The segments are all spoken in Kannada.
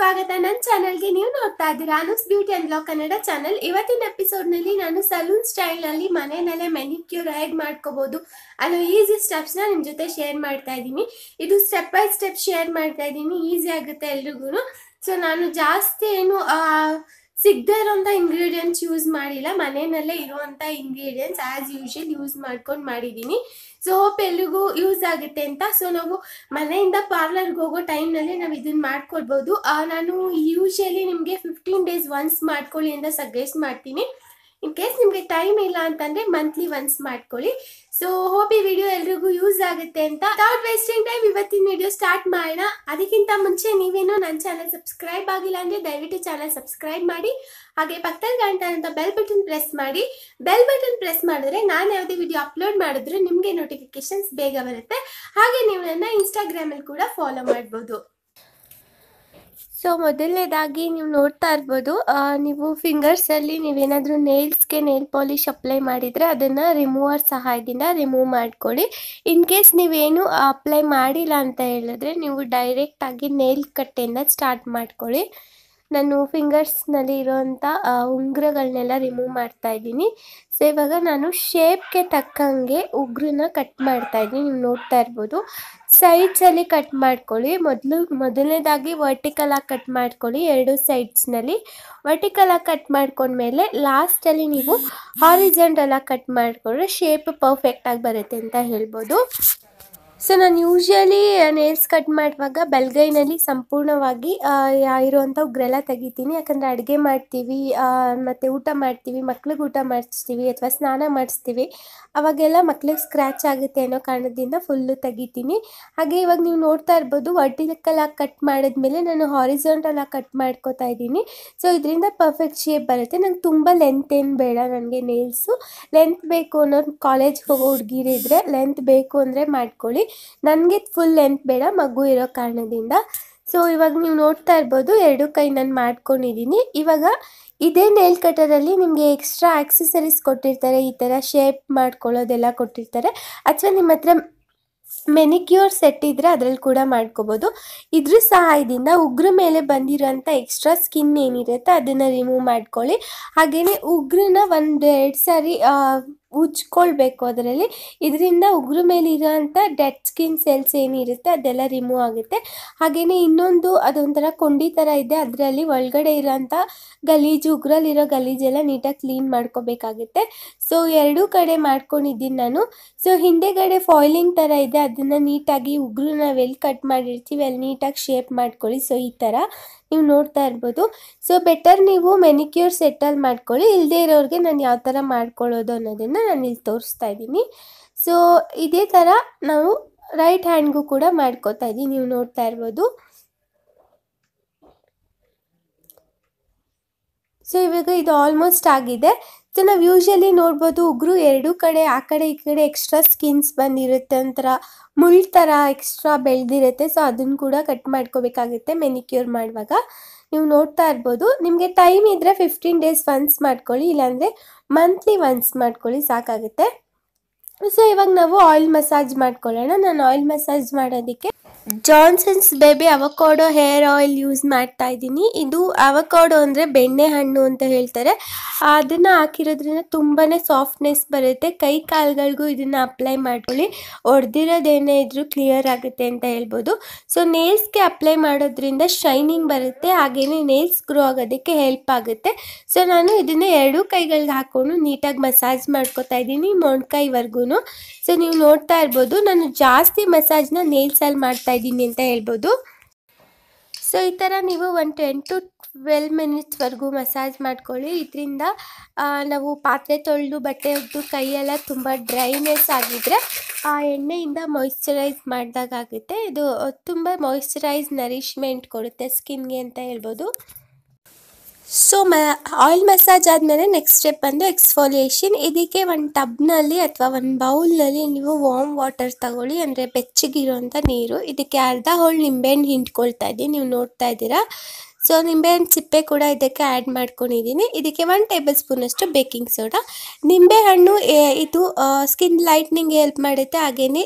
ಸ್ವಾಗತ ನನ್ನ ಚಾನಲ್ಗೆ ನೀವು ನೋಡ್ತಾ ಇದ್ದೀರಾ Anu's beauty and blog Kannada channel ಇವತ್ತಿನ ನಲ್ಲಿ ನಾನು ಸಲೂನ್ ಸ್ಟೈಲ್ ನಲ್ಲಿ ಮನೆಯಲ್ಲೇ ಮೆನಿಕ್ಯೂರ್ ಹೇಗೆ ಮಾಡ್ಕೋಬಹುದು ಈಜಿ ಈಸಿ ನ ನಿಮ್ಮ ಜೊತೆ ಶೇರ್ ಮಾಡ್ತಾ ಇದ್ದೀನಿ ಇದು ಸ್ಟೆಪ್ ಬೈ ಸ್ಟೆಪ್ ಶೇರ್ ಮಾಡ್ತಾ ಇದ್ದೀನಿ ಈಸಿ ಆಗುತ್ತೆ ಎಲ್ರಿಗೂ ಸೊ ನಾನು ಜಾಸ್ತಿ ಏನು ಸಿಗದೇ ಇರೋಂಥ ಇಂಗ್ರೀಡಿಯೆಂಟ್ಸ್ ಯೂಸ್ ಮಾಡಿಲ್ಲ ಮನೆಯಲ್ಲೇ ಇರುವಂಥ ಇಂಗ್ರೀಡಿಯೆಂಟ್ಸ್ ಆ್ಯಸ್ ಯೂಶಲ್ ಯೂಸ್ ಮಾಡ್ಕೊಂಡು ಮಾಡಿದ್ದೀನಿ ಸೊ ಹೋಪ್ ಎಲ್ಲಿಗೂ ಯೂಸ್ ಆಗುತ್ತೆ ಅಂತ ಸೊ ನಾವು ಮನೆಯಿಂದ ಪಾರ್ಲರ್ಗೆ ಹೋಗೋ ಟೈಮ್ನಲ್ಲಿ ನಾವು ಇದನ್ನು ಮಾಡ್ಕೊಳ್ಬೋದು ನಾನು ಯೂಶಲಿ ನಿಮಗೆ ಫಿಫ್ಟೀನ್ ಡೇಸ್ ಒನ್ಸ್ ಮಾಡ್ಕೊಳ್ಳಿ ಅಂತ ಸಜೆಸ್ಟ್ ಮಾಡ್ತೀನಿ ಇನ್ ಕೇಸ್ ನಿಮಗೆ ಟೈಮ್ ಇಲ್ಲ ಅಂತಂದರೆ ಮಂತ್ಲಿ ಒನ್ಸ್ ಮಾಡ್ಕೊಳ್ಳಿ ಸೊ ಹೋಪ್ ವಿಡಿಯೋ ಎಲ್ರಿಗೂ ಯೂಸ್ ಆಗುತ್ತೆ ಅಂತ ಡೌಟ್ ವೇಸ್ಟಿಂಗ್ ಟೈಮ್ ಇವತ್ತಿನ ವಿಡಿಯೋ ಸ್ಟಾರ್ಟ್ ಮಾಡೋಣ ಅದಕ್ಕಿಂತ ಮುಂಚೆ ನೀವೇನು ನನ್ನ ಚಾನಲ್ ಸಬ್ಸ್ಕ್ರೈಬ್ ಆಗಿಲ್ಲ ಅಂದ್ರೆ ದಯವಿಟ್ಟು ಚಾನಲ್ ಸಬ್ಸ್ಕ್ರೈಬ್ ಮಾಡಿ ಹಾಗೆ ಪಕ್ಕದಲ್ಲಿ ಕಾಣ್ತಾ ಬೆಲ್ ಬಟನ್ ಪ್ರೆಸ್ ಮಾಡಿ ಬೆಲ್ ಬಟನ್ ಪ್ರೆಸ್ ಮಾಡಿದ್ರೆ ನಾನು ಯಾವುದೇ ವಿಡಿಯೋ ಅಪ್ಲೋಡ್ ಮಾಡಿದ್ರು ನಿಮಗೆ ನೋಟಿಫಿಕೇಶನ್ಸ್ ಬೇಗ ಬರುತ್ತೆ ಹಾಗೆ ನೀವು ನನ್ನ ಇನ್ಸ್ಟಾಗ್ರಾಮಲ್ಲಿ ಕೂಡ ಫಾಲೋ ಮಾಡ್ಬೋದು ಸೊ ಮೊದಲನೇದಾಗಿ ನೀವು ನೋಡ್ತಾ ಇರ್ಬೋದು ನೀವು ಫಿಂಗರ್ಸಲ್ಲಿ ನೀವೇನಾದರೂ ನೇಲ್ಸ್ಗೆ ನೇಲ್ ಪಾಲಿಶ್ ಅಪ್ಲೈ ಮಾಡಿದರೆ ಅದನ್ನು ರಿಮೂವರ್ ಸಹಾಯದಿಂದ ರಿಮೂವ್ ಮಾಡಿಕೊಳ್ಳಿ ಇನ್ ಕೇಸ್ ನೀವೇನು ಅಪ್ಲೈ ಮಾಡಿಲ್ಲ ಅಂತ ಹೇಳಿದ್ರೆ ನೀವು ಡೈರೆಕ್ಟಾಗಿ ನೇಲ್ ಕಟ್ಟೆಯನ್ನು ಸ್ಟಾರ್ಟ್ ಮಾಡ್ಕೊಳ್ಳಿ ನಾನು ಫಿಂಗರ್ಸ್ನಲ್ಲಿ ಇರೋವಂಥ ಉಂಗುರಗಳನ್ನೆಲ್ಲ ರಿಮೂವ್ ಮಾಡ್ತಾ ಇದ್ದೀನಿ ಸೊ ಇವಾಗ ನಾನು ಶೇಪ್ಗೆ ತಕ್ಕಂಗೆ ಉಗುರನ್ನ ಕಟ್ ಮಾಡ್ತಾ ಇದ್ದೀನಿ ನೀವು ನೋಡ್ತಾ ಇರ್ಬೋದು ಸೈಡ್ಸಲ್ಲಿ ಕಟ್ ಮಾಡ್ಕೊಳ್ಳಿ ಮೊದಲು ಮೊದಲನೇದಾಗಿ ವರ್ಟಿಕಲ್ ಕಟ್ ಮಾಡ್ಕೊಳ್ಳಿ ಎರಡು ಸೈಡ್ಸ್ನಲ್ಲಿ ವರ್ಟಿಕಲ್ ಕಟ್ ಮಾಡ್ಕೊಂಡ್ಮೇಲೆ ಲಾಸ್ಟಲ್ಲಿ ನೀವು ಹಾರಿಜೆಂಟಲ್ ಕಟ್ ಮಾಡಿಕೊಂಡ್ರೆ ಶೇಪ್ ಪರ್ಫೆಕ್ಟಾಗಿ ಬರುತ್ತೆ ಅಂತ ಹೇಳ್ಬೋದು ಸೊ ನಾನು ಯೂಶ್ವಲಿ ನೇಲ್ಸ್ ಕಟ್ ಮಾಡುವಾಗ ಬೆಲ್ಗೈನಲ್ಲಿ ಸಂಪೂರ್ಣವಾಗಿ ಇರುವಂಥ ಉಗ್ರೆಲ್ಲ ತೆಗಿತೀನಿ ಯಾಕಂದರೆ ಅಡುಗೆ ಮಾಡ್ತೀವಿ ಮತ್ತು ಊಟ ಮಾಡ್ತೀವಿ ಮಕ್ಳಿಗೆ ಊಟ ಮಾಡಿಸ್ತೀವಿ ಅಥವಾ ಸ್ನಾನ ಮಾಡಿಸ್ತೀವಿ ಅವಾಗೆಲ್ಲ ಮಕ್ಳಿಗೆ ಸ್ಕ್ರ್ಯಾಚ್ ಆಗುತ್ತೆ ಅನ್ನೋ ಕಾರಣದಿಂದ ಫುಲ್ಲು ತೆಗಿತೀನಿ ಹಾಗೆ ಇವಾಗ ನೀವು ನೋಡ್ತಾ ಇರ್ಬೋದು ವರ್ಟಿಕಲಾಗಿ ಕಟ್ ಮಾಡಿದ್ಮೇಲೆ ನಾನು ಹಾರಿಜಾಂಟಲಾಗಿ ಕಟ್ ಮಾಡ್ಕೋತಾ ಇದ್ದೀನಿ ಸೊ ಇದರಿಂದ ಪರ್ಫೆಕ್ಟ್ ಶೇಪ್ ಬರುತ್ತೆ ನಂಗೆ ತುಂಬ ಲೆಂತ್ ಏನು ಬೇಡ ನನಗೆ ನೇಲ್ಸು ಲೆಂತ್ ಬೇಕು ಅನ್ನೋ ಕಾಲೇಜ್ಗೆ ಹೋಗೋ ಹುಡುಗಿರಿದ್ರೆ ಲೆಂತ್ ಬೇಕು ಅಂದರೆ ಮಾಡ್ಕೊಳ್ಳಿ ನನಗೆ ಫುಲ್ ಲೆಂತ್ ಬೇಡ ಮಗು ಇರೋ ಕಾರಣದಿಂದ ಸೊ ಇವಾಗ ನೀವು ನೋಡ್ತಾ ಇರ್ಬೋದು ಎರಡು ಕೈ ನಾನು ಮಾಡ್ಕೊಂಡಿದ್ದೀನಿ ಇವಾಗ ಇದೇ ನೇಲ್ ಕಟರಲ್ಲಿ ನಿಮಗೆ ಎಕ್ಸ್ಟ್ರಾ ಆಕ್ಸೆಸರೀಸ್ ಕೊಟ್ಟಿರ್ತಾರೆ ಈ ಥರ ಶೇಪ್ ಮಾಡ್ಕೊಳ್ಳೋದೆಲ್ಲ ಕೊಟ್ಟಿರ್ತಾರೆ ಅಥವಾ ನಿಮ್ಮ ಹತ್ರ ಮೆನಿಕ್ಯೂರ್ ಸೆಟ್ ಇದ್ದರೆ ಅದರಲ್ಲಿ ಕೂಡ ಮಾಡ್ಕೋಬೋದು ಇದ್ರ ಸಹಾಯದಿಂದ ಉಗ್ರ ಮೇಲೆ ಬಂದಿರೋಂಥ ಎಕ್ಸ್ಟ್ರಾ ಸ್ಕಿನ್ ಏನಿರುತ್ತೆ ಅದನ್ನು ರಿಮೂವ್ ಮಾಡ್ಕೊಳ್ಳಿ ಹಾಗೆಯೇ ಉಗ್ರನ ಒಂದು ಎರಡು ಸಾರಿ ಉಜ್ಕೊಳ್ಬೇಕು ಅದರಲ್ಲಿ ಇದರಿಂದ ಉಗುರು ಮೇಲೆ ಇರೋಂಥ ಡೆಡ್ ಸ್ಕಿನ್ ಸೆಲ್ಸ್ ಏನಿರುತ್ತೆ ಅದೆಲ್ಲ ರಿಮೂವ್ ಆಗುತ್ತೆ ಹಾಗೆಯೇ ಇನ್ನೊಂದು ಅದೊಂಥರ ಕೊಂಡಿ ಥರ ಇದೆ ಅದರಲ್ಲಿ ಒಳಗಡೆ ಇರೋಂಥ ಗಲೀಜು ಉಗುರಲ್ಲಿರೋ ಗಲೀಜೆಲ್ಲ ನೀಟಾಗಿ ಕ್ಲೀನ್ ಮಾಡ್ಕೋಬೇಕಾಗುತ್ತೆ ಸೊ ಎರಡೂ ಕಡೆ ಮಾಡ್ಕೊಂಡಿದ್ದೀನಿ ನಾನು ಸೊ ಹಿಂದೆಗಡೆ ಫಾಯ್ಲಿಂಗ್ ಥರ ಇದೆ ಅದನ್ನು ನೀಟಾಗಿ ಉಗುರು ನಾವೆಲ್ಲಿ ಕಟ್ ಮಾಡಿರ್ತೀವಿ ಅಲ್ಲಿ ನೀಟಾಗಿ ಶೇಪ್ ಮಾಡ್ಕೊಳ್ಳಿ ಸೊ ಈ ಥರ ನೀವು ನೋಡ್ತಾ ಇರ್ಬೋದು ಸೊ ಬೆಟರ್ ನೀವು ಮೆನಿಕ್ಯೂರ್ ಸೆಟ್ಟಲ್ಲಿ ಮಾಡ್ಕೊಳ್ಳಿ ಇಲ್ಲದೇ ಇರೋರಿಗೆ ನಾನು ಯಾವ ಥರ ಮಾಡ್ಕೊಳ್ಳೋದು ಅನ್ನೋದನ್ನು ನಾನು ಇಲ್ಲಿ ತೋರಿಸ್ತಾ ಇದ್ದೀನಿ ಸೊ ಇದೇ ಥರ ನಾವು ರೈಟ್ ಹ್ಯಾಂಡ್ಗೂ ಕೂಡ ಮಾಡ್ಕೋತಾ ಇದ್ದೀನಿ ನೀವು ನೋಡ್ತಾ ಇರ್ಬೋದು ಸೊ ಇವಾಗ ಇದು ಆಲ್ಮೋಸ್ಟ್ ಆಗಿದೆ ಸೊ ನಾವು ಯೂಶಲಿ ನೋಡ್ಬೋದು ಉಗ್ರು ಎರಡೂ ಕಡೆ ಆ ಕಡೆ ಈ ಕಡೆ ಎಕ್ಸ್ಟ್ರಾ ಸ್ಕಿನ್ಸ್ ಬಂದಿರುತ್ತೆ ಒಂಥರ ಮುಳ್ಳು ಥರ ಎಕ್ಸ್ಟ್ರಾ ಬೆಳೆದಿರುತ್ತೆ ಸೊ ಅದನ್ನು ಕೂಡ ಕಟ್ ಮಾಡ್ಕೋಬೇಕಾಗುತ್ತೆ ಮೆನಿಕ್ಯೂರ್ ಮಾಡುವಾಗ ನೀವು ನೋಡ್ತಾ ಇರ್ಬೋದು ನಿಮಗೆ ಟೈಮ್ ಇದ್ದರೆ ಫಿಫ್ಟೀನ್ ಡೇಸ್ ಒನ್ಸ್ ಮಾಡ್ಕೊಳ್ಳಿ ಇಲ್ಲಾಂದರೆ ಮಂತ್ಲಿ ಒನ್ಸ್ ಮಾಡ್ಕೊಳ್ಳಿ ಸಾಕಾಗುತ್ತೆ ಸೊ ಇವಾಗ ನಾವು ಆಯಿಲ್ ಮಸಾಜ್ ಮಾಡ್ಕೊಳ್ಳೋಣ ನಾನು ಆಯಿಲ್ ಮಸಾಜ್ ಮಾಡೋದಕ್ಕೆ Johnson's baby avocado hair oil use ಮಾಡ್ತಾ ಇದ್ದೀನಿ ಇದು ಅವಕಾಡೋ ಅಂದರೆ ಬೆಣ್ಣೆ ಹಣ್ಣು ಅಂತ ಹೇಳ್ತಾರೆ ಅದನ್ನು ಹಾಕಿರೋದ್ರಿಂದ ತುಂಬಾ ಸಾಫ್ಟ್ನೆಸ್ ಬರುತ್ತೆ ಕೈ ಕಾಲುಗಳಿಗೂ ಇದನ್ನು ಅಪ್ಲೈ ಮಾಡ್ಕೊಳ್ಳಿ ಒಡೆದಿರೋದೇನೇ ಇದ್ರೂ ಕ್ಲಿಯರ್ ಆಗುತ್ತೆ ಅಂತ ಹೇಳ್ಬೋದು ಸೊ ನೇಲ್ಸ್ಗೆ ಅಪ್ಲೈ ಮಾಡೋದ್ರಿಂದ ಶೈನಿಂಗ್ ಬರುತ್ತೆ ಹಾಗೆಯೇ ನೇಲ್ಸ್ ಗ್ರೋ ಆಗೋದಕ್ಕೆ ಹೆಲ್ಪ್ ಆಗುತ್ತೆ ಸೊ ನಾನು ಇದನ್ನು ಎರಡೂ ಕೈಗಳಿಗೆ ಹಾಕ್ಕೊಂಡು ನೀಟಾಗಿ ಮಸಾಜ್ ಮಾಡ್ಕೊತಾ ಇದ್ದೀನಿ ಮೊಣ್ಕಾಯಿವರೆಗೂ ಸೊ ನೀವು ನೋಡ್ತಾ ಇರ್ಬೋದು ನಾನು ಜಾಸ್ತಿ ಮಸಾಜ್ನ ನೇಲ್ಸಲ್ಲಿ ಮಾಡ್ತಾ ಇದ್ದೀನಿ ಅಂತ ಹೇಳ್ಬೋದು ಸೊ ಈ ಥರ ನೀವು ಒನ್ ಟೆನ್ ಟು ಟ್ವೆಲ್ ಮಿನಿಟ್ಸ್ವರೆಗೂ ಮಸಾಜ್ ಮಾಡ್ಕೊಳ್ಳಿ ಇದರಿಂದ ನಾವು ಪಾತ್ರೆ ತೊಳೆದು ಬಟ್ಟೆ ಉದ್ದು ಕೈಯೆಲ್ಲ ತುಂಬ ಡ್ರೈನೆಸ್ ಆಗಿದ್ರೆ ಆ ಎಣ್ಣೆಯಿಂದ ಮಾಯಿಶ್ಚರೈಸ್ ಮಾಡಿದಾಗುತ್ತೆ ಇದು ತುಂಬ ಮಾಯಿಶ್ಚರೈಸ್ ನರಿಶ್ಮೆಂಟ್ ಕೊಡುತ್ತೆ ಸ್ಕಿನ್ಗೆ ಅಂತ ಹೇಳ್ಬೋದು ಸೊ ಮ ಆಯಿಲ್ ಮಸಾಜ್ ಆದಮೇಲೆ ನೆಕ್ಸ್ಟ್ ಸ್ಟೆಪ್ ಬಂದು ಎಕ್ಸ್ಫೋಲಿಯೇಷನ್ ಇದಕ್ಕೆ ಒಂದು ಟಬ್ನಲ್ಲಿ ಅಥವಾ ಒಂದು ಬೌಲ್ನಲ್ಲಿ ನೀವು ವಾಮ್ ವಾಟರ್ ತಗೊಳ್ಳಿ ಅಂದರೆ ಬೆಚ್ಚಗಿರುವಂಥ ನೀರು ಇದಕ್ಕೆ ಅರ್ಧ ಹೋಳು ನಿಂಬೆಹಣ್ಣು ಹಿಂಡ್ಕೊಳ್ತಾ ಇದ್ದೀನಿ ನೀವು ನೋಡ್ತಾ ಇದ್ದೀರಾ ಸೊ ನಿಂಬೆಹಣ್ಣು ಸಿಪ್ಪೆ ಕೂಡ ಇದಕ್ಕೆ ಆ್ಯಡ್ ಮಾಡ್ಕೊಂಡಿದ್ದೀನಿ ಇದಕ್ಕೆ ಒನ್ ಟೇಬಲ್ ಸ್ಪೂನಷ್ಟು ಬೇಕಿಂಗ್ ಸೋಡಾ ನಿಂಬೆಹಣ್ಣು ಇದು ಸ್ಕಿನ್ ಲೈಟ್ನಿಂಗ್ ಹೆಲ್ಪ್ ಮಾಡುತ್ತೆ ಹಾಗೆಯೇ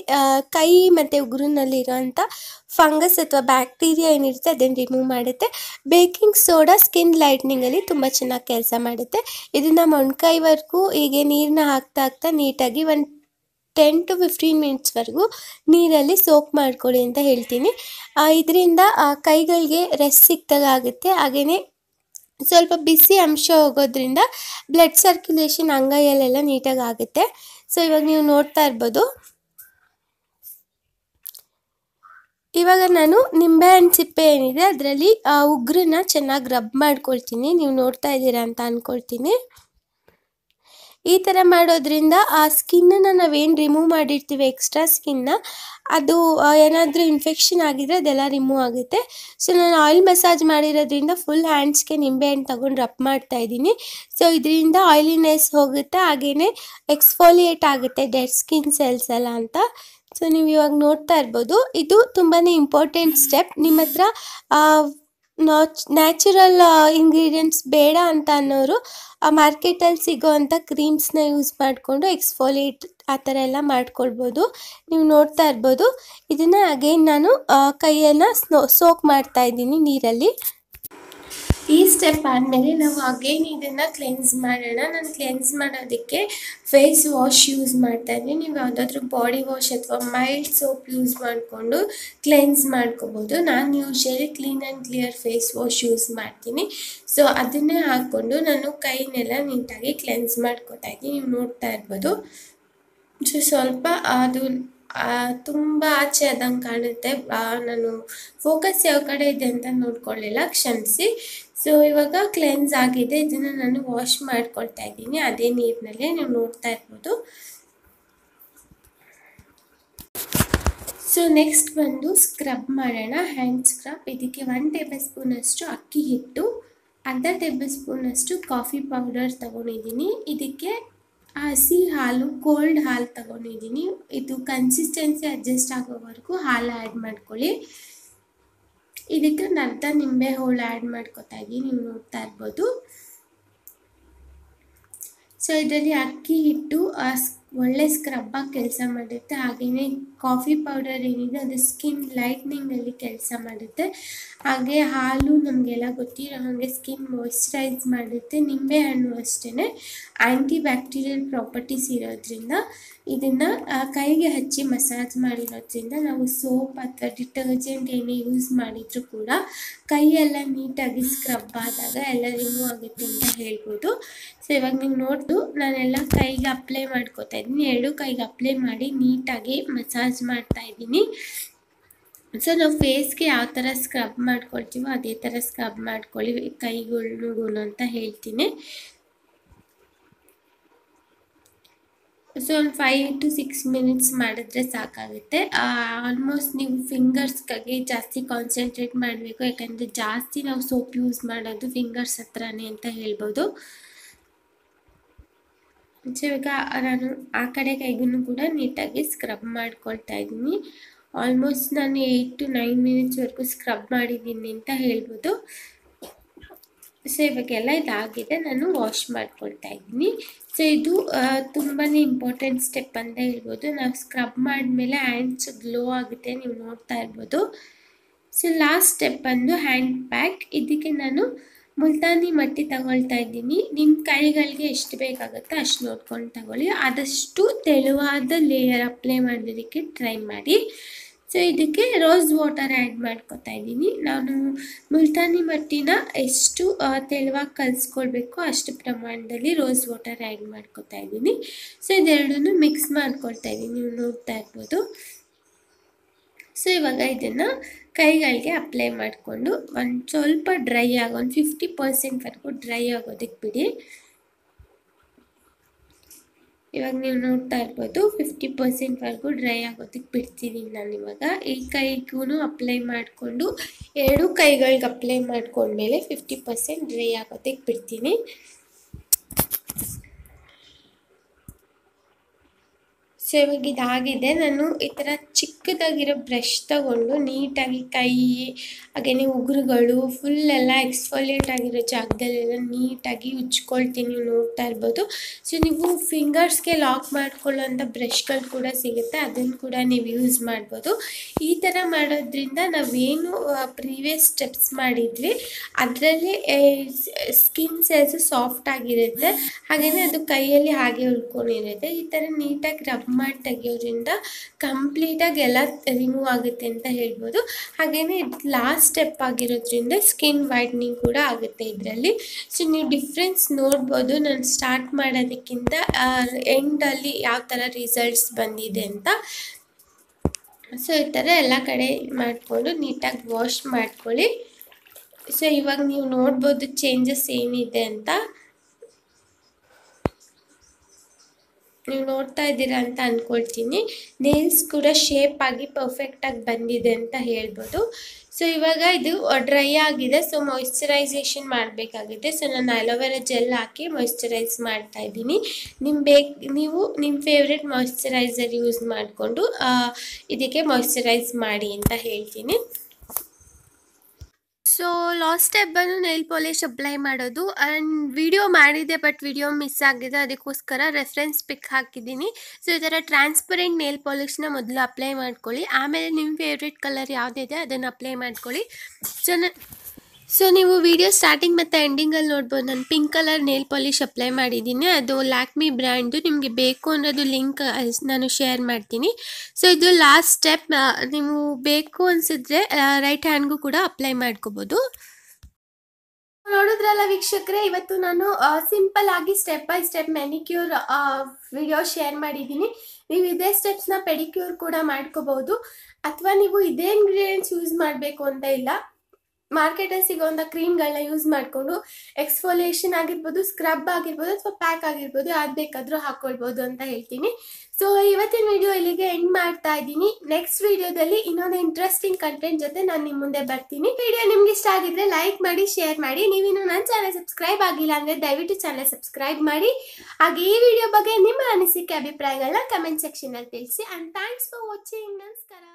ಕೈ ಮತ್ತು ಉಗುರಿನಲ್ಲಿರೋಂಥ ಫಂಗಸ್ ಅಥವಾ ಬ್ಯಾಕ್ಟೀರಿಯಾ ಏನಿರುತ್ತೆ ಅದನ್ನು ರಿಮೂವ್ ಮಾಡುತ್ತೆ ಬೇಕಿಂಗ್ ಸೋಡಾ ಸ್ಕಿನ್ ಲೈಟ್ನಿಂಗಲ್ಲಿ ತುಂಬ ಚೆನ್ನಾಗಿ ಕೆಲಸ ಮಾಡುತ್ತೆ ಇದನ್ನು ಮೊಣ್ಕಾಯಿವರೆಗೂ ಹೀಗೆ ನೀರನ್ನ ಹಾಕ್ತಾ ಹಾಕ್ತಾ ನೀಟಾಗಿ ಒಂದು ಟೆನ್ ಟು ಫಿಫ್ಟೀನ್ ಮಿನಿಟ್ಸ್ವರೆಗೂ ನೀರಲ್ಲಿ ಸೋಕ್ ಮಾಡ್ಕೊಳ್ಳಿ ಅಂತ ಹೇಳ್ತೀನಿ ಇದರಿಂದ ಕೈಗಳಿಗೆ ರೆಸ್ಟ್ ಸಿಕ್ತಾಗುತ್ತೆ ಹಾಗೆಯೇ ಸ್ವಲ್ಪ ಬಿಸಿ ಅಂಶ ಹೋಗೋದ್ರಿಂದ ಬ್ಲಡ್ ಸರ್ಕ್ಯುಲೇಷನ್ ಅಂಗೈಯಲ್ಲೆಲ್ಲ ನೀಟಾಗಿ ಆಗುತ್ತೆ ಸೊ ಇವಾಗ ನೀವು ನೋಡ್ತಾ ಇರ್ಬೋದು ಇವಾಗ ನಾನು ನಿಂಬೆ ಹಣ್ಣು ಸಿಪ್ಪೆ ಏನಿದೆ ಅದರಲ್ಲಿ ಉಗ್ರನ್ನ ಚೆನ್ನಾಗಿ ರಬ್ ಮಾಡ್ಕೊಳ್ತೀನಿ ನೀವು ನೋಡ್ತಾ ಇದ್ದೀರಾ ಅಂತ ಅಂದ್ಕೊಳ್ತೀನಿ ಈ ಥರ ಮಾಡೋದ್ರಿಂದ ಆ ಸ್ಕಿನ್ನನ್ನು ನಾವೇನು ರಿಮೂವ್ ಮಾಡಿರ್ತೀವಿ ಎಕ್ಸ್ಟ್ರಾ ಸ್ಕಿನ್ನ ಅದು ಏನಾದರೂ ಇನ್ಫೆಕ್ಷನ್ ಆಗಿದ್ರೆ ಅದೆಲ್ಲ ರಿಮೂವ್ ಆಗುತ್ತೆ ಸೊ ನಾನು ಆಯಿಲ್ ಮಸಾಜ್ ಮಾಡಿರೋದ್ರಿಂದ ಫುಲ್ ಹ್ಯಾಂಡ್ಸ್ಗೆ ಹಣ್ಣು ತೊಗೊಂಡು ರಬ್ ಮಾಡ್ತಾ ಇದ್ದೀನಿ ಸೊ ಇದರಿಂದ ಆಯಿಲಿನೆಸ್ ಹೋಗುತ್ತೆ ಹಾಗೆಯೇ ಎಕ್ಸ್ಫೋಲಿಯೇಟ್ ಆಗುತ್ತೆ ಡೆಡ್ ಸ್ಕಿನ್ ಸೆಲ್ಸ್ ಎಲ್ಲ ಅಂತ ಸೊ ನೀವು ಇವಾಗ ನೋಡ್ತಾ ಇರ್ಬೋದು ಇದು ತುಂಬಾ ಇಂಪಾರ್ಟೆಂಟ್ ಸ್ಟೆಪ್ ನಿಮ್ಮ ಹತ್ರ ನ್ಯಾಚುರಲ್ ಇಂಗ್ರೀಡಿಯೆಂಟ್ಸ್ ಬೇಡ ಅಂತ ಅನ್ನೋರು ಮಾರ್ಕೆಟಲ್ಲಿ ಸಿಗೋವಂಥ ಕ್ರೀಮ್ಸ್ನ ಯೂಸ್ ಮಾಡಿಕೊಂಡು ಎಕ್ಸ್ಫೋಲಿಯೇಟ್ ಆ ಥರ ಎಲ್ಲ ಮಾಡ್ಕೊಳ್ಬೋದು ನೀವು ನೋಡ್ತಾ ಇರ್ಬೋದು ಇದನ್ನು ಅಗೇನ್ ನಾನು ಕೈಯನ್ನು ಸ್ನೋ ಸೋಕ್ ಮಾಡ್ತಾ ಇದ್ದೀನಿ ನೀರಲ್ಲಿ ಈ ಸ್ಟೆಪ್ ಆದಮೇಲೆ ನಾವು ಅಗೇನ್ ಇದನ್ನು ಕ್ಲೆನ್ಸ್ ಮಾಡೋಣ ನಾನು ಕ್ಲೆನ್ಸ್ ಮಾಡೋದಕ್ಕೆ ಫೇಸ್ ವಾಶ್ ಯೂಸ್ ಮಾಡ್ತಾ ಇದ್ದೀನಿ ನೀವು ಯಾವುದಾದ್ರೂ ಬಾಡಿ ವಾಶ್ ಅಥವಾ ಮೈಲ್ಡ್ ಸೋಪ್ ಯೂಸ್ ಮಾಡಿಕೊಂಡು ಕ್ಲೆನ್ಸ್ ಮಾಡ್ಕೋಬೋದು ನಾನು usually clean and clear face wash use ಮಾಡ್ತೀನಿ ಸೊ ಅದನ್ನೇ ಹಾಕ್ಕೊಂಡು ನಾನು ಕೈನೆಲ್ಲ ನೀಟಾಗಿ ಕ್ಲೆನ್ಸ್ ಮಾಡ್ಕೋತಾ ಇದ್ದೀನಿ ನೀವು ನೋಡ್ತಾ ಇರ್ಬೋದು ಸೊ ಸ್ವಲ್ಪ ಅದು ತುಂಬ ಆಚೆ ಆದಂಗೆ ಕಾಣುತ್ತೆ ನಾನು ಫೋಕಸ್ ಯಾವ ಕಡೆ ಇದೆ ಅಂತ ನೋಡ್ಕೊಳ್ಳಿಲ್ಲ ಕ್ಷಮಿಸಿ ಸೊ ಇವಾಗ ಕ್ಲೆನ್ಸ್ ಆಗಿದೆ ಇದನ್ನು ನಾನು ವಾಶ್ ಮಾಡ್ಕೊಳ್ತಾ ಇದ್ದೀನಿ ಅದೇ ನೀರಿನಲ್ಲೇ ನೀವು ನೋಡ್ತಾ ಇರ್ಬೋದು ಸೊ ನೆಕ್ಸ್ಟ್ ಬಂದು ಸ್ಕ್ರಬ್ ಮಾಡೋಣ ಹ್ಯಾಂಡ್ ಸ್ಕ್ರಬ್ ಇದಕ್ಕೆ ಒನ್ ಟೇಬಲ್ ಸ್ಪೂನಷ್ಟು ಅಕ್ಕಿ ಹಿಟ್ಟು ಅರ್ಧ ಟೇಬಲ್ ಸ್ಪೂನಷ್ಟು ಕಾಫಿ ಪೌಡರ್ ತಗೊಂಡಿದ್ದೀನಿ ಇದಕ್ಕೆ ಹಸಿ ಹಾಲು ಕೋಲ್ಡ್ ಹಾಲು ತಗೊಂಡಿದ್ದೀನಿ ಇದು ಕನ್ಸಿಸ್ಟೆನ್ಸಿ ಅಡ್ಜಸ್ಟ್ ಆಗೋವರೆಗೂ ಹಾಲು ಆ್ಯಡ್ ಮಾಡ್ಕೊಳ್ಳಿ ಇದಕ್ಕೆ ನಂತರ ನಿಂಬೆ ಹೋಳು ಆ್ಯಡ್ ಮಾಡ್ಕೊತಾಗಿ ನೀವು ನೋಡ್ತಾ ಇರ್ಬೋದು ಸೊ ಇದರಲ್ಲಿ ಅಕ್ಕಿ ಹಿಟ್ಟು ಒಳ್ಳೆ ಸ್ಕ್ರಬ್ ಆಗಿ ಕೆಲಸ ಮಾಡುತ್ತೆ ಹಾಗೆಯೇ ಕಾಫಿ ಪೌಡರ್ ಏನಿದೆ ಅದು ಸ್ಕಿನ್ ಲೈಟ್ನಿಂಗಲ್ಲಿ ಕೆಲಸ ಮಾಡುತ್ತೆ ಹಾಗೆ ಹಾಲು ನಮಗೆಲ್ಲ ಗೊತ್ತಿರೋ ಹಾಗೆ ಸ್ಕಿನ್ ಮಾಯಿಶ್ಚರೈಸ್ ಮಾಡುತ್ತೆ ನಿಂಬೆ ಹಣ್ಣು ಅಷ್ಟೇ ಆ್ಯಂಟಿ ಬ್ಯಾಕ್ಟೀರಿಯಲ್ ಪ್ರಾಪರ್ಟೀಸ್ ಇರೋದ್ರಿಂದ ಇದನ್ನು ಕೈಗೆ ಹಚ್ಚಿ ಮಸಾಜ್ ಮಾಡಿರೋದ್ರಿಂದ ನಾವು ಸೋಪ್ ಅಥವಾ ಡಿಟರ್ಜೆಂಟ್ ಏನೇ ಯೂಸ್ ಮಾಡಿದರೂ ಕೂಡ ಕೈಯೆಲ್ಲ ನೀಟಾಗಿ ಸ್ಕ್ರಬ್ ಆದಾಗ ಎಲ್ಲ ರಿಮೂವ್ ಆಗುತ್ತೆ ಅಂತ ಹೇಳ್ಬೋದು ಸೊ ಇವಾಗ ನೀವು ನೋಡ್ದು ನಾನೆಲ್ಲ ಕೈಗೆ ಅಪ್ಲೈ ಮಾಡ್ಕೋತಾ ಇದ್ದೀನಿ ಎರಡು ಕೈಗೆ ಅಪ್ಲೈ ಮಾಡಿ ನೀಟಾಗಿ ಮಸಾಜ್ ಮಾಡ್ತಾ ಇದ್ದೀನಿ ಸೊ ನಾವು ಫೇಸ್ಗೆ ಯಾವ ಥರ ಸ್ಕ್ರಬ್ ಮಾಡ್ಕೊಳ್ತೀವೋ ಅದೇ ಥರ ಸ್ಕ್ರಬ್ ಮಾಡ್ಕೊಳ್ಳಿ ಕೈಗಳು ಅಂತ ಹೇಳ್ತೀನಿ ಸೊ ಒಂದು ಫೈವ್ ಟು ಸಿಕ್ಸ್ ಮಿನಿಟ್ಸ್ ಮಾಡಿದ್ರೆ ಸಾಕಾಗುತ್ತೆ ಆಲ್ಮೋಸ್ಟ್ ನೀವು ಫಿಂಗರ್ಸ್ಗಾಗಿ ಜಾಸ್ತಿ ಕಾನ್ಸಂಟ್ರೇಟ್ ಮಾಡಬೇಕು ಯಾಕಂದರೆ ಜಾಸ್ತಿ ನಾವು ಸೋಪ್ ಯೂಸ್ ಮಾಡೋದು ಫಿಂಗರ್ಸ್ ಹತ್ರನೇ ಅಂತ ಹೇಳ್ಬೋದು ಇವಾಗ ನಾನು ಆ ಕಡೆ ಕೈಗೂ ಕೂಡ ನೀಟಾಗಿ ಸ್ಕ್ರಬ್ ಮಾಡ್ಕೊಳ್ತಾ ಇದ್ದೀನಿ ಆಲ್ಮೋಸ್ಟ್ ನಾನು ಏಯ್ಟ್ ಟು ನೈನ್ ಮಿನಿಟ್ಸ್ವರೆಗೂ ಸ್ಕ್ರಬ್ ಮಾಡಿದ್ದೀನಿ ಅಂತ ಹೇಳ್ಬೋದು ಸೊ ಇವಾಗೆಲ್ಲ ಇದಾಗಿದೆ ನಾನು ವಾಶ್ ಮಾಡ್ಕೊಳ್ತಾ ಇದ್ದೀನಿ ಸೊ ಇದು ತುಂಬಾ ಇಂಪಾರ್ಟೆಂಟ್ ಸ್ಟೆಪ್ ಅಂತ ಹೇಳ್ಬೋದು ನಾವು ಸ್ಕ್ರಬ್ ಮಾಡಿದ್ಮೇಲೆ ಹ್ಯಾಂಡ್ಸ್ ಗ್ಲೋ ಆಗುತ್ತೆ ನೀವು ನೋಡ್ತಾ ಇರ್ಬೋದು ಸೊ ಲಾಸ್ಟ್ ಸ್ಟೆಪ್ ಬಂದು ಹ್ಯಾಂಡ್ ಪ್ಯಾಕ್ ಇದಕ್ಕೆ ನಾನು ಮುಲ್ತಾನಿ ಮಟ್ಟಿ ತಗೊಳ್ತಾ ಇದ್ದೀನಿ ನಿಮ್ಮ ಕೈಗಳಿಗೆ ಎಷ್ಟು ಬೇಕಾಗುತ್ತೋ ಅಷ್ಟು ನೋಡ್ಕೊಂಡು ತಗೊಳ್ಳಿ ಆದಷ್ಟು ತೆಳುವಾದ ಲೇಯರ್ ಅಪ್ಲೈ ಮಾಡೋದಕ್ಕೆ ಟ್ರೈ ಮಾಡಿ ಸೊ ಇದಕ್ಕೆ ರೋಸ್ ವಾಟರ್ ಆ್ಯಡ್ ಮಾಡ್ಕೊತಾ ಇದ್ದೀನಿ ನಾನು ಮುಲ್ತಾನಿ ಮಟ್ಟಿನ ಎಷ್ಟು ತೆಳುವಾಗಿ ಕಲಿಸ್ಕೊಳ್ಬೇಕು ಅಷ್ಟು ಪ್ರಮಾಣದಲ್ಲಿ ರೋಸ್ ವಾಟರ್ ಆ್ಯಡ್ ಮಾಡ್ಕೊತಾ ಇದ್ದೀನಿ ಸೊ ಇದೆರಡನ್ನೂ ಮಿಕ್ಸ್ ಮಾಡ್ಕೊಳ್ತಾ ಇದ್ದೀನಿ ನೀವು ನೋಡ್ತಾ ಇರ್ಬೋದು ಸೊ ಇವಾಗ ಇದನ್ನು ಕೈಗಳಿಗೆ ಅಪ್ಲೈ ಮಾಡಿಕೊಂಡು ಒಂದು ಸ್ವಲ್ಪ ಡ್ರೈ ಆಗೋ ಒಂದು ಫಿಫ್ಟಿ ಪರ್ಸೆಂಟ್ವರೆಗೂ ಡ್ರೈ ಆಗೋದಕ್ಕೆ ಬಿಡಿ ಇವಾಗ ನೀವು ನೋಡ್ತಾ ಇರ್ಬೋದು ಫಿಫ್ಟಿ ಪರ್ಸೆಂಟ್ವರೆಗೂ ಡ್ರೈ ಆಗೋದಕ್ಕೆ ಬಿಡ್ತಿದ್ದೀನಿ ನಾನು ಇವಾಗ ಈ ಕೈಗೂ ಅಪ್ಲೈ ಮಾಡಿಕೊಂಡು ಎರಡು ಕೈಗಳಿಗೆ ಅಪ್ಲೈ ಮಾಡಿಕೊಂಡ್ಮೇಲೆ ಫಿಫ್ಟಿ ಪರ್ಸೆಂಟ್ ಡ್ರೈ ಆಗೋದಕ್ಕೆ ಬಿಡ್ತೀನಿ ಸೊ ಇವಾಗ ಇದಾಗಿದೆ ನಾನು ಈ ಥರ ಚಿಕ್ಕದಾಗಿರೋ ಬ್ರಷ್ ತಗೊಂಡು ನೀಟಾಗಿ ಕೈ ಹಾಗೆಯೇ ಉಗುರುಗಳು ಫುಲ್ಲೆಲ್ಲ ಎಕ್ಸ್ಫೋಲಿಯೇಟ್ ಆಗಿರೋ ಜಾಗದಲ್ಲೆಲ್ಲ ನೀಟಾಗಿ ಉಜ್ಕೊಳ್ತೀನಿ ನೋಡ್ತಾ ಇರ್ಬೋದು ಸೊ ನೀವು ಫಿಂಗರ್ಸ್ಗೆ ಲಾಕ್ ಮಾಡ್ಕೊಳ್ಳೋಂಥ ಬ್ರಷ್ಗಳು ಕೂಡ ಸಿಗುತ್ತೆ ಅದನ್ನು ಕೂಡ ನೀವು ಯೂಸ್ ಮಾಡ್ಬೋದು ಈ ಥರ ಮಾಡೋದ್ರಿಂದ ನಾವೇನು ಪ್ರೀವಿಯಸ್ ಸ್ಟೆಪ್ಸ್ ಮಾಡಿದ್ವಿ ಅದರಲ್ಲಿ ಸ್ಕಿನ್ ಸೆಲ್ಸ್ ಸಾಫ್ಟ್ ಆಗಿರುತ್ತೆ ಹಾಗೆಯೇ ಅದು ಕೈಯಲ್ಲಿ ಹಾಗೆ ಉಳ್ಕೊಂಡಿರುತ್ತೆ ಈ ಥರ ನೀಟಾಗಿ ರಬ್ ಮಾಡಿ ತೆಗಿಯೋದ್ರಿಂದ ಕಂಪ್ಲೀಟಾಗಿ ಎಲ್ಲ ರಿಮೂವ್ ಆಗುತ್ತೆ ಅಂತ ಹೇಳ್ಬೋದು ಹಾಗೆಯೇ ಇದು ಲಾಸ್ಟ್ ಸ್ಟೆಪ್ ಆಗಿರೋದ್ರಿಂದ ಸ್ಕಿನ್ ವೈಟ್ನಿಂಗ್ ಕೂಡ ಆಗುತ್ತೆ ಇದರಲ್ಲಿ ಸೊ ನೀವು ಡಿಫ್ರೆನ್ಸ್ ನೋಡ್ಬೋದು ನಾನು ಸ್ಟಾರ್ಟ್ ಮಾಡೋದಕ್ಕಿಂತ ಎಂಡಲ್ಲಿ ಯಾವ ಥರ ರಿಸಲ್ಟ್ಸ್ ಬಂದಿದೆ ಅಂತ ಸೊ ಈ ಥರ ಎಲ್ಲ ಕಡೆ ಮಾಡಿಕೊಂಡು ನೀಟಾಗಿ ವಾಶ್ ಮಾಡ್ಕೊಳ್ಳಿ ಸೊ ಇವಾಗ ನೀವು ನೋಡ್ಬೋದು ಚೇಂಜಸ್ ಏನಿದೆ ಅಂತ ನೀವು ನೋಡ್ತಾ ಇದ್ದೀರಾ ಅಂತ ಅಂದ್ಕೊಳ್ತೀನಿ ನೇಲ್ಸ್ ಕೂಡ ಶೇಪ್ ಆಗಿ ಪರ್ಫೆಕ್ಟಾಗಿ ಬಂದಿದೆ ಅಂತ ಹೇಳ್ಬೋದು ಸೊ ಇವಾಗ ಇದು ಡ್ರೈ ಆಗಿದೆ ಸೊ ಮಾಯಿಶ್ಚರೈಸೇಷನ್ ಮಾಡಬೇಕಾಗಿದೆ ಸೊ ನಾನು ಅಲೋವೆರಾ ಜೆಲ್ ಹಾಕಿ ಮಾಯಿಶ್ಚರೈಸ್ ಮಾಡ್ತಾ ಇದ್ದೀನಿ ನಿಮ್ಮ ಬೇಕ್ ನೀವು ನಿಮ್ಮ ಫೇವ್ರೆಟ್ ಮಾಯಿಶ್ಚರೈಸರ್ ಯೂಸ್ ಮಾಡಿಕೊಂಡು ಇದಕ್ಕೆ ಮಾಯಿಶ್ಚರೈಸ್ ಮಾಡಿ ಅಂತ ಹೇಳ್ತೀನಿ ಸೊ ಲಾಸ್ಟ್ ಸ್ಟೆಪ್ ಬಂದು ನೈಲ್ ಪಾಲಿಶ್ ಅಪ್ಲೈ ಮಾಡೋದು ಆ್ಯಂಡ್ ವಿಡಿಯೋ ಮಾಡಿದೆ ಬಟ್ ವಿಡಿಯೋ ಮಿಸ್ ಆಗಿದೆ ಅದಕ್ಕೋಸ್ಕರ ರೆಫರೆನ್ಸ್ ಪಿಕ್ ಹಾಕಿದ್ದೀನಿ ಸೊ ಈ ಥರ ಟ್ರಾನ್ಸ್ಪರೆಂಟ್ ನೇಲ್ ಪಾಲಿಶ್ನ ಮೊದಲು ಅಪ್ಲೈ ಮಾಡ್ಕೊಳ್ಳಿ ಆಮೇಲೆ ನಿಮ್ಮ ಫೇವ್ರೇಟ್ ಕಲರ್ ಯಾವುದಿದೆ ಅದನ್ನು ಅಪ್ಲೈ ಮಾಡ್ಕೊಳ್ಳಿ ಸೊ ಸೊ ನೀವು ವಿಡಿಯೋ ಸ್ಟಾರ್ಟಿಂಗ್ ಮತ್ತು ಎಂಡಿಂಗಲ್ಲಿ ನೋಡ್ಬೋದು ನಾನು pink colour nail polish apply ಮಾಡಿದ್ದೀನಿ ಅದು ಲ್ಯಾಕ್ಮಿ ಬ್ರ್ಯಾಂಡು ನಿಮಗೆ ಬೇಕು ಅನ್ನೋದು ಲಿಂಕ್ ನಾನು ಶೇರ್ ಮಾಡ್ತೀನಿ ಸೊ ಇದು ಲಾಸ್ಟ್ ಸ್ಟೆಪ್ ನೀವು ಬೇಕು ಅನಿಸಿದ್ರೆ ರೈಟ್ ಹ್ಯಾಂಡ್ಗೂ ಕೂಡ ಅಪ್ಲೈ ಮಾಡ್ಕೋಬೋದು ನೋಡಿದ್ರಲ್ಲ ವೀಕ್ಷಕರೇ ಇವತ್ತು ನಾನು ಸಿಂಪಲ್ ಆಗಿ step by step manicure video share ಮಾಡಿದ್ದೀನಿ ನೀವು ಇದೇ ಸ್ಟೆಪ್ಸ್ನ ಪೆಡಿಕ್ಯೂರ್ ಕೂಡ ಮಾಡ್ಕೋಬಹುದು ಅಥವಾ ನೀವು ಇದೇ ಇಂಗ್ರೀಡಿಯೆಂಟ್ಸ್ ಯೂಸ್ ಮಾಡಬೇಕು ಅಂತ ಇಲ್ಲ ಮಾರ್ಕೆಟಲ್ಲಿ ಸಿಗೋಂಥ ಕ್ರೀಮ್ಗಳನ್ನ ಯೂಸ್ ಮಾಡಿಕೊಂಡು ಎಕ್ಸ್ಫೋಲಿಯೇಷನ್ ಆಗಿರ್ಬೋದು ಸ್ಕ್ರಬ್ ಆಗಿರ್ಬೋದು ಅಥವಾ ಪ್ಯಾಕ್ ಆಗಿರ್ಬೋದು ಅದು ಬೇಕಾದರೂ ಹಾಕ್ಕೊಳ್ಬೋದು ಅಂತ ಹೇಳ್ತೀನಿ ಸೊ ಇವತ್ತಿನ ವಿಡಿಯೋ ಇಲ್ಲಿಗೆ ಎಂಡ್ ಮಾಡ್ತಾ ಇದ್ದೀನಿ ನೆಕ್ಸ್ಟ್ ವಿಡಿಯೋದಲ್ಲಿ ಇನ್ನೊಂದು ಇಂಟ್ರೆಸ್ಟಿಂಗ್ ಕಂಟೆಂಟ್ ಜೊತೆ ನಾನು ನಿಮ್ಮ ಮುಂದೆ ಬರ್ತೀನಿ ವಿಡಿಯೋ ನಿಮ್ಗೆ ಇಷ್ಟ ಆಗಿದ್ರೆ ಲೈಕ್ ಮಾಡಿ ಶೇರ್ ಮಾಡಿ ನೀವಿನ್ನು ನನ್ನ ಚಾನಲ್ ಸಬ್ಸ್ಕ್ರೈಬ್ ಆಗಿಲ್ಲ ಅಂದರೆ ದಯವಿಟ್ಟು ಚಾನಲ್ ಸಬ್ಸ್ಕ್ರೈಬ್ ಮಾಡಿ ಹಾಗೆ ಈ ವಿಡಿಯೋ ಬಗ್ಗೆ ನಿಮ್ಮ ಅನಿಸಿಕೆ ಅಭಿಪ್ರಾಯಗಳನ್ನ ಕಮೆಂಟ್ ಅಲ್ಲಿ ತಿಳಿಸಿ ಆ್ಯಂಡ್ ಥ್ಯಾಂಕ್ಸ್ ಫಾರ್ ವಾಚಿಂಗ್ ನಮಸ್ಕಾರ